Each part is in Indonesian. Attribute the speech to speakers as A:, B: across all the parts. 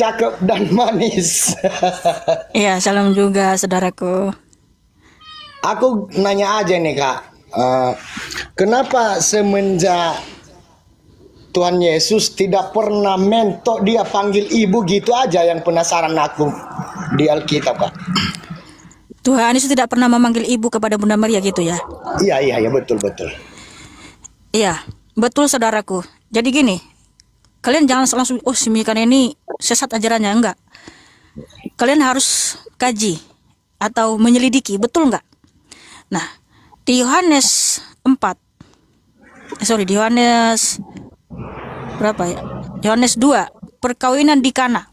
A: cakep dan manis.
B: Iya, salam juga saudaraku.
A: Aku nanya aja nih kak, uh, kenapa semenjak Tuhan Yesus tidak pernah mentok dia panggil ibu gitu aja yang penasaran aku di Alkitab kak. Tuhan
B: Yesus tidak pernah memanggil ibu kepada Bunda Maria gitu ya?
A: Iya iya iya betul betul.
B: Iya betul saudaraku. Jadi gini, kalian jangan langsung oh si Mika ini sesat ajarannya enggak kalian harus kaji atau menyelidiki betul enggak nah di Yohanes 4 eh, sorry di Yohanes berapa ya Yohanes 2 perkawinan di Kana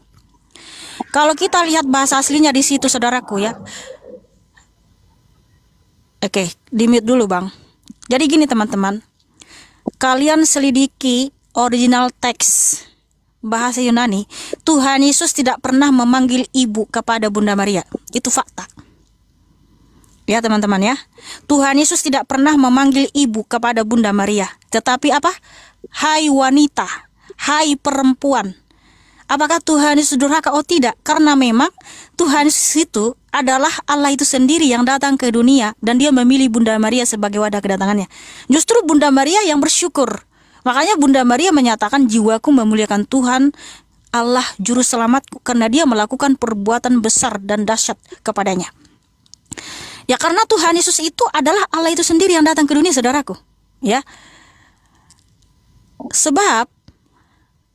B: kalau kita lihat bahasa aslinya di situ saudaraku ya Oke, okay, di dulu, Bang. Jadi gini, teman-teman. Kalian selidiki original text bahasa Yunani, Tuhan Yesus tidak pernah memanggil ibu kepada Bunda Maria. Itu fakta. Ya teman-teman ya. Tuhan Yesus tidak pernah memanggil ibu kepada Bunda Maria. Tetapi apa? Hai wanita, hai perempuan. Apakah Tuhan Yesus durhaka? Oh tidak, karena memang Tuhan Yesus itu adalah Allah itu sendiri yang datang ke dunia dan dia memilih Bunda Maria sebagai wadah kedatangannya. Justru Bunda Maria yang bersyukur Makanya Bunda Maria menyatakan jiwaku memuliakan Tuhan Allah juru selamatku karena dia melakukan perbuatan besar dan dahsyat kepadanya. Ya karena Tuhan Yesus itu adalah Allah itu sendiri yang datang ke dunia saudaraku. Ya. Sebab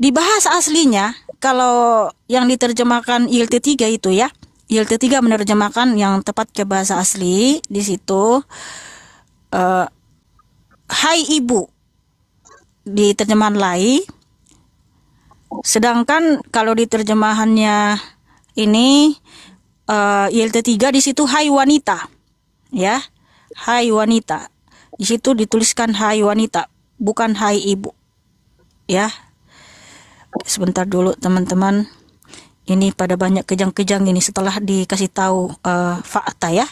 B: di bahasa aslinya kalau yang diterjemahkan ILT 3 itu ya, ILT 3 menerjemahkan yang tepat ke bahasa asli di situ uh, hai ibu di terjemahan lain Sedangkan kalau di terjemahannya ini uh, ILT 3 di situ hai wanita. Ya. Hai wanita. Di situ dituliskan hai wanita, bukan hai ibu. Ya. Sebentar dulu teman-teman. Ini pada banyak kejang-kejang ini setelah dikasih tahu uh, fakta ya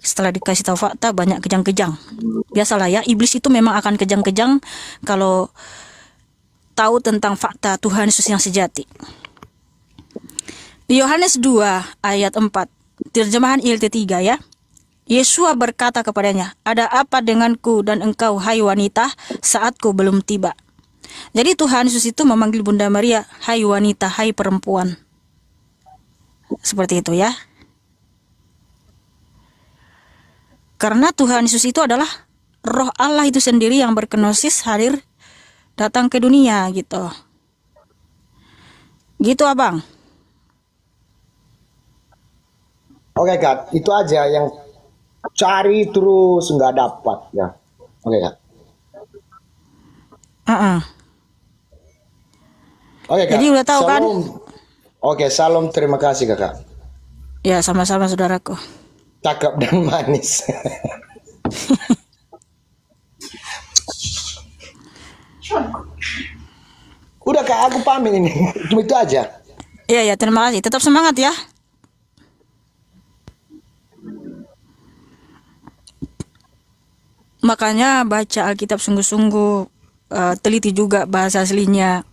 B: setelah dikasih tahu fakta banyak kejang-kejang biasalah ya iblis itu memang akan kejang-kejang kalau tahu tentang fakta Tuhan Yesus yang sejati di Yohanes 2 ayat 4 terjemahan ILT 3 ya Yesua berkata kepadanya, "Ada apa denganku dan engkau, hai wanita, saatku belum tiba?" Jadi Tuhan Yesus itu memanggil Bunda Maria, "Hai wanita, hai perempuan." Seperti itu ya. Karena Tuhan Yesus itu adalah roh Allah itu sendiri yang berkenosis hadir datang ke dunia gitu.
A: Gitu abang. Oke okay, Kak, itu aja yang cari terus nggak dapat ya. Oke okay, Kak. Uh -uh. Oke, okay, Jadi udah tahu salam. kan? Oke, okay, salam terima kasih Kakak.
B: Ya, sama-sama saudaraku
A: cakep dan manis. Udah kak, aku pamit ini. Cuma itu aja.
B: Iya ya, terima kasih. Tetap semangat ya. Makanya baca Alkitab sungguh-sungguh, uh, teliti juga bahasa aslinya.